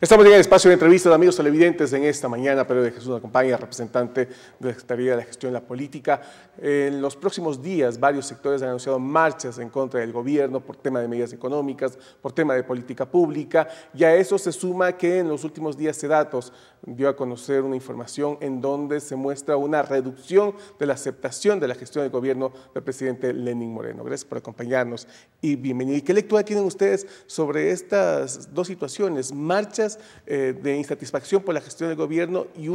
Estamos en el espacio de entrevistas, amigos televidentes, en esta mañana. pero de Jesús acompaña, representante de la Secretaría de la Gestión de la Política. En los próximos días, varios sectores han anunciado marchas en contra del gobierno por tema de medidas económicas, por tema de política pública. Y a eso se suma que en los últimos días datos dio a conocer una información en donde se muestra una reducción de la aceptación de la gestión del gobierno del presidente Lenín Moreno. Gracias por acompañarnos y bienvenido. ¿Qué lectura tienen ustedes sobre estas dos situaciones? Marchas eh, de insatisfacción por la gestión del gobierno y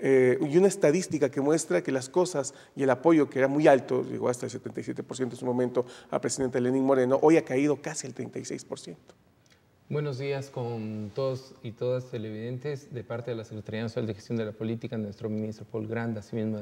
eh, y una estadística que muestra que las cosas y el apoyo, que era muy alto, llegó hasta el 77% en su momento a presidente Lenín Moreno, hoy ha caído casi el 36%. Buenos días con todos y todas televidentes de parte de la Secretaría Nacional de Gestión de la Política, nuestro ministro Paul Granda, así mismo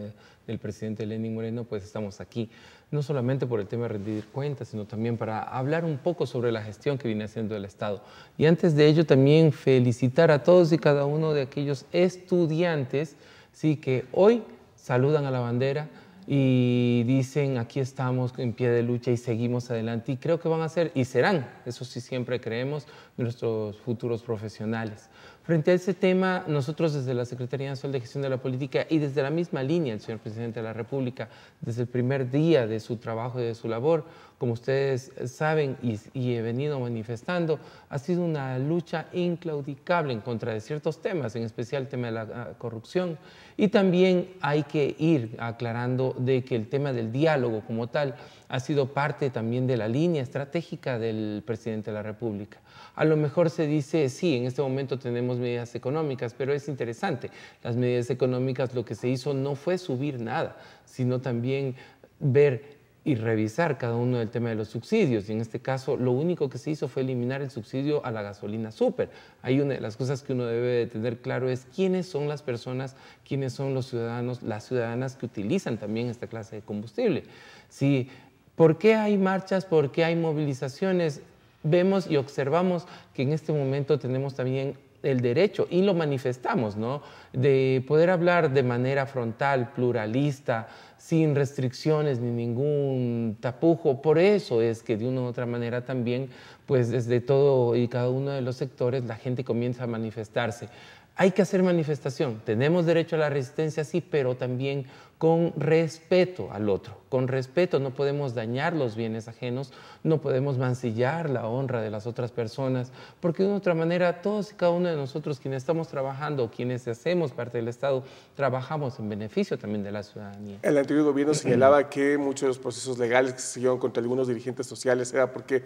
del presidente Lenín Moreno, pues estamos aquí, no solamente por el tema de rendir cuentas, sino también para hablar un poco sobre la gestión que viene haciendo el Estado. Y antes de ello también felicitar a todos y cada uno de aquellos estudiantes sí, que hoy saludan a la bandera, y dicen, aquí estamos en pie de lucha y seguimos adelante. Y creo que van a ser, y serán, eso sí siempre creemos, nuestros futuros profesionales. Frente a ese tema, nosotros desde la Secretaría Nacional de Gestión de la Política y desde la misma línea, el señor presidente de la República, desde el primer día de su trabajo y de su labor, como ustedes saben y, he venido manifestando, ha sido una lucha inclaudicable en contra de ciertos temas, en especial el tema de la ah, corrupción. Y también hay que ir aclarando de que el tema del diálogo como tal ha sido parte también de la línea estratégica del presidente de la República. A lo mejor se dice, sí, en este momento tenemos medidas económicas, pero es interesante, las medidas económicas lo que se hizo no fue subir nada, sino también ver y revisar cada uno del tema de los subsidios. Y en este caso, lo único que se hizo fue eliminar el subsidio a la gasolina súper. Hay una de las cosas que uno debe de tener claro es quiénes son las personas, quiénes son los ciudadanos, las ciudadanas que utilizan también esta clase de combustible. Si, ¿Por qué hay marchas? ¿Por qué hay movilizaciones? Vemos y observamos que en este momento tenemos también el derecho y lo manifestamos, ¿no? De poder hablar de manera frontal, pluralista, sin restricciones ni ningún tapujo. Por eso es que de una u otra manera también, pues desde todo y cada uno de los sectores la gente comienza a manifestarse hay que hacer manifestación. Tenemos derecho a la resistencia, sí, pero también con respeto al otro. Con respeto no podemos dañar los bienes ajenos, no podemos mancillar la honra de las otras personas, porque de otra manera todos y cada uno de nosotros quienes estamos trabajando, quienes hacemos parte del Estado, trabajamos en beneficio también de la ciudadanía. El anterior gobierno señalaba que muchos de los procesos legales que se siguieron contra algunos dirigentes sociales era porque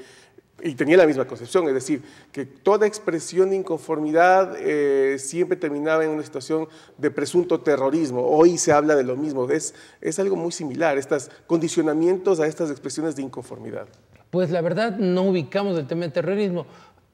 y tenía la misma concepción, es decir, que toda expresión de inconformidad eh, siempre terminaba en una situación de presunto terrorismo. Hoy se habla de lo mismo, es, es algo muy similar, estos condicionamientos a estas expresiones de inconformidad. Pues la verdad no ubicamos el tema de terrorismo.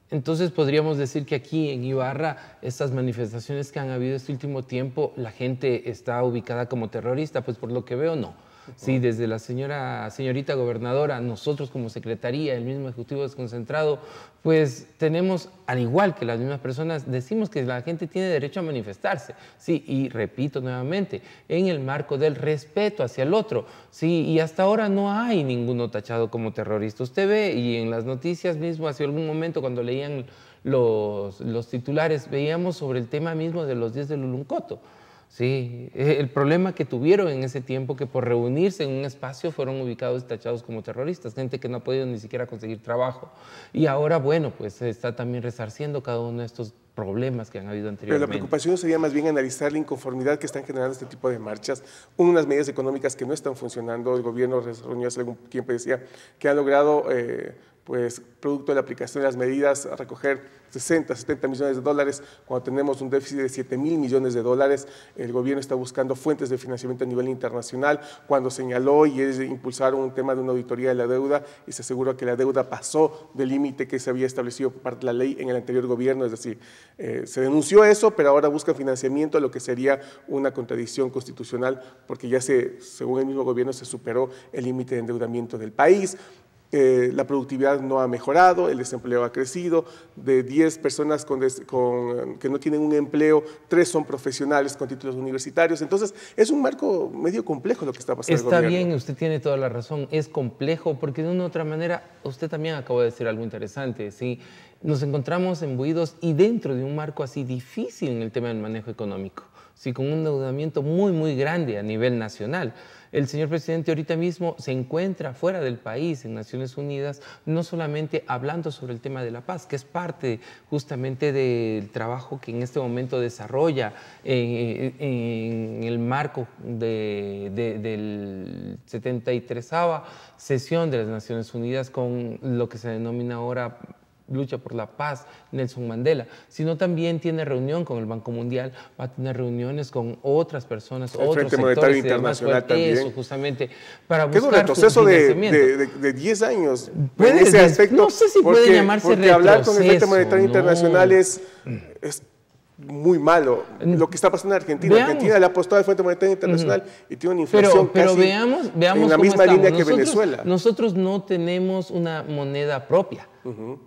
Entonces podríamos decir que aquí en Ibarra, estas manifestaciones que han habido este último tiempo, la gente está ubicada como terrorista, pues por lo que veo no. Sí, desde la señora, señorita gobernadora, nosotros como secretaría, el mismo Ejecutivo Desconcentrado, pues tenemos, al igual que las mismas personas, decimos que la gente tiene derecho a manifestarse, sí, y repito nuevamente, en el marco del respeto hacia el otro, sí, y hasta ahora no hay ninguno tachado como terrorista. Usted ve, y en las noticias mismo, hace algún momento cuando leían los, titulares, veíamos sobre el tema mismo de los 10 del Luluncoto. Sí, eh, el problema que tuvieron en ese tiempo que por reunirse en un espacio fueron ubicados y tachados como terroristas, gente que no ha podido ni siquiera conseguir trabajo. Y ahora, bueno, pues está también resarciendo cada uno de estos problemas que han habido anteriormente. Pero la preocupación sería más bien analizar la inconformidad que están generando este tipo de marchas, unas medidas económicas que no están funcionando. El gobierno reunió hace algún tiempo decía que ha logrado eh, pues, producto de la aplicación de las medidas, a recoger 60, 70 millones de dólares, cuando tenemos un déficit de 7 mil millones de dólares. El gobierno está buscando fuentes de financiamiento a nivel internacional, cuando señaló y es impulsar un tema de una auditoría de la deuda y se aseguró que la deuda pasó del límite que se había establecido por parte de la ley en el anterior gobierno. Es decir, eh, se denunció eso, pero ahora busca financiamiento a lo que sería una contradicción constitucional, porque ya se, según el mismo gobierno, se superó el límite de endeudamiento del país. Eh, la productividad no ha mejorado, el desempleo ha crecido, de 10 personas que no tienen un empleo, 3 son profesionales con títulos universitarios. Entonces, es un marco medio complejo lo que está pasando. Está bien, usted tiene toda la razón, es complejo porque de una u otra manera, usted también acabó de decir algo interesante, ¿sí? Nos encontramos embuidos y dentro de un marco así difícil en el tema del manejo económico si con un endeudamiento muy, muy grande a nivel nacional. El señor presidente ahorita mismo se encuentra fuera del país, en Naciones Unidas, no solamente hablando sobre el tema de la paz, que es parte justamente del trabajo que en este momento desarrolla eh, eh, en, el marco de, del 73 sesión de las Naciones Unidas con lo que se denomina ahora lucha por la paz, Nelson Mandela, sino también tiene reunión con el Banco Mundial, va a tener reuniones con otras personas, el otros Frente Monetario Internacional también. Eso, justamente, para buscar proceso de 10 años? Puede, ese aspecto, no sé si puede llamarse porque hablar con el Frente Monetario Internacional es, es muy malo mm. lo que está pasando en Argentina. Argentina le ha apostado al Fuente Monetario Internacional y tiene una inflación casi veamos, en la misma línea que Venezuela. Nosotros no tenemos una moneda propia.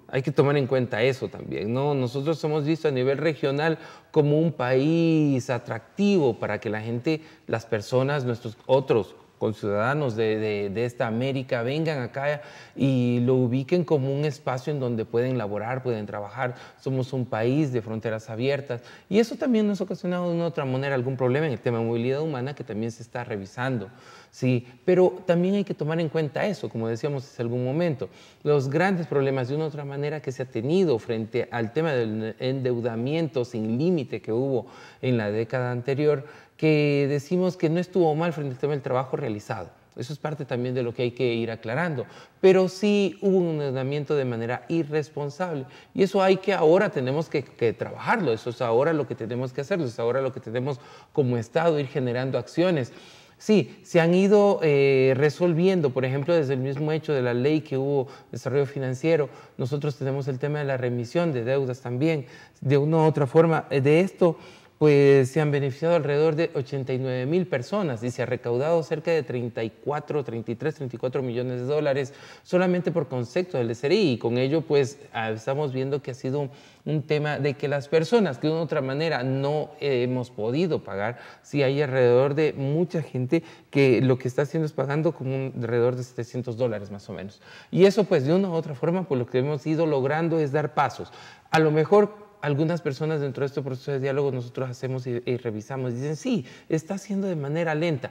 Hay que tomar en cuenta eso también. ¿no? Nosotros hemos visto a nivel regional como un país atractivo para que la gente, las personas, nuestros otros con de, de, esta América vengan acá y lo ubiquen como un espacio en donde pueden laborar, pueden trabajar. Somos un país de fronteras abiertas y eso también nos ha ocasionado de una otra manera algún problema en el tema de movilidad humana que también se está revisando. Sí, pero también hay que tomar en cuenta eso, como decíamos hace algún momento, los grandes problemas de una u otra manera que se ha tenido frente al tema del endeudamiento sin límite que hubo en la década anterior que decimos que no estuvo mal frente al tema del trabajo realizado. Eso es parte también de lo que hay que ir aclarando. Pero sí hubo un ordenamiento de manera irresponsable. Y eso hay que ahora tenemos que, trabajarlo. Eso es ahora lo que tenemos que hacer. Eso es ahora lo que tenemos como Estado, ir generando acciones. Sí, se han ido eh, resolviendo, por ejemplo, desde el mismo hecho de la ley que hubo desarrollo financiero, nosotros tenemos el tema de la remisión de deudas también, de una u otra forma. De esto pues se han beneficiado alrededor de 89 mil personas y se ha recaudado cerca de 34, 33, 34 millones de dólares solamente por concepto del SRI y con ello pues ah, estamos viendo que ha sido un tema de que las personas que de una u otra manera no hemos podido pagar, si hay alrededor de mucha gente que lo que está haciendo es pagando como un, alrededor de 700 dólares más o menos. Y eso pues de una u otra forma pues lo que hemos ido logrando es dar pasos. A lo mejor algunas personas dentro de este proceso de diálogo nosotros hacemos y, y revisamos. Dicen, sí, está haciendo de manera lenta,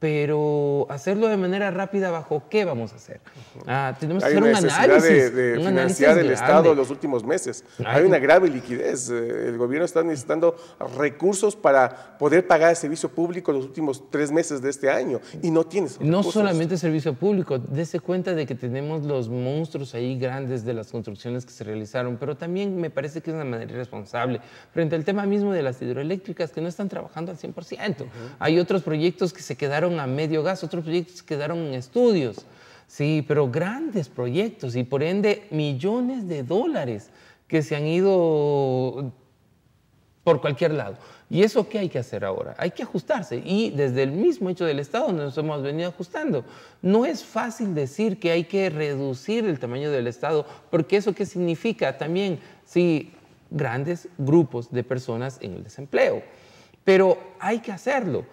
pero hacerlo de manera rápida bajo qué vamos a hacer. Ah, tenemos que hacer un análisis. De, de financiar el Estado en los últimos meses. Hay, una grave liquidez. Eh, el gobierno está necesitando recursos para poder pagar el servicio público los últimos tres meses de este año y no tiene. No solamente servicio público, dese cuenta de que tenemos los monstruos ahí grandes de las construcciones que se realizaron, pero también me parece que es una manera irresponsable frente al tema mismo de las hidroeléctricas que no están trabajando al 100%. Hay otros proyectos que se quedaron a medio gas, otros proyectos quedaron en estudios. Sí, pero grandes proyectos y por ende millones de dólares que se han ido por cualquier lado. ¿Y eso qué hay que hacer ahora? Hay que ajustarse. Y desde el mismo hecho del Estado nos hemos venido ajustando. No es fácil decir que hay que reducir el tamaño del Estado, porque eso qué significa también, sí, grandes grupos de personas en el desempleo. Pero hay que hacerlo.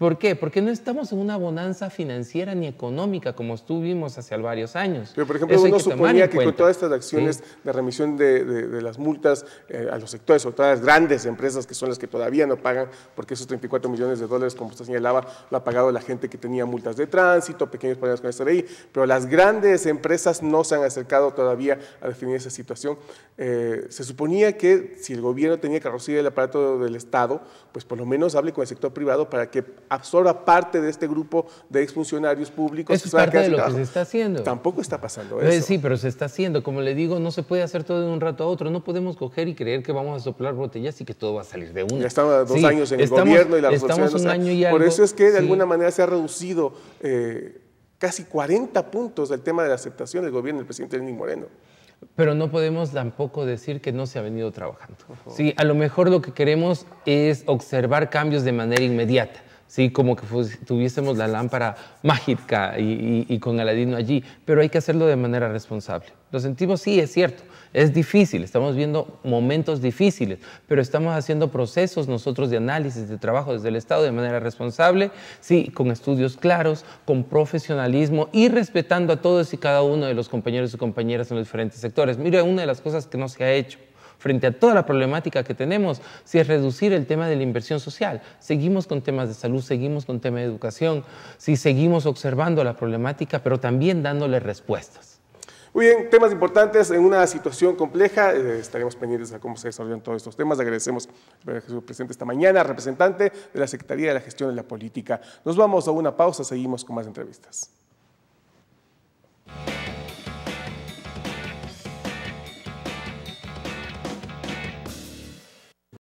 ¿Por qué? Porque no estamos en una bonanza financiera ni económica como estuvimos hace varios años. Pero, por ejemplo, uno suponía que con todas estas acciones de remisión de, las multas eh, a los sectores, o todas las grandes empresas que son las que todavía no pagan, porque esos 34 millones de dólares, como usted señalaba, lo ha pagado la gente que tenía multas de tránsito, pequeños problemas con esta ley, pero las grandes empresas no se han acercado todavía a definir esa situación. Eh, se suponía que si el gobierno tenía que reducir el aparato del Estado, pues por lo menos hable con el sector privado para que absorba parte de este grupo de exfuncionarios públicos. es parte de lo que se está haciendo. Tampoco está pasando pues eso. Sí, pero se está haciendo. Como le digo, no se puede hacer todo de un rato a otro. No podemos coger y creer que vamos a soplar botellas y que todo va a salir de una. Ya estamos dos años en el gobierno y la resolución. Por eso es que de alguna manera se ha reducido eh, casi 40 puntos el tema de la aceptación del gobierno del presidente Lenín Moreno pero no podemos tampoco decir que no se ha venido trabajando. Sí, a lo mejor lo que queremos es observar cambios de manera inmediata. ¿sí? como que tuviésemos la lámpara mágica y, con Aladino allí, pero hay que hacerlo de manera responsable. Lo sentimos, sí, es cierto, es difícil, estamos viendo momentos difíciles, pero estamos haciendo procesos nosotros de análisis, de trabajo desde el Estado de manera responsable, sí, con estudios claros, con profesionalismo y respetando a todos y cada uno de los compañeros y compañeras en los diferentes sectores. Mire, una de las cosas que no se ha hecho frente a toda la problemática que tenemos, si es reducir el tema de la inversión social. Seguimos con temas de salud, seguimos con temas de educación, si seguimos observando la problemática, pero también dándole respuestas. Muy bien, temas importantes en una situación compleja. Eh, estaremos pendientes a cómo se desarrollan todos estos temas. Agradecemos a Jesús presente esta mañana, representante de la Secretaría de la Gestión de la Política. Nos vamos a una pausa, seguimos con más entrevistas.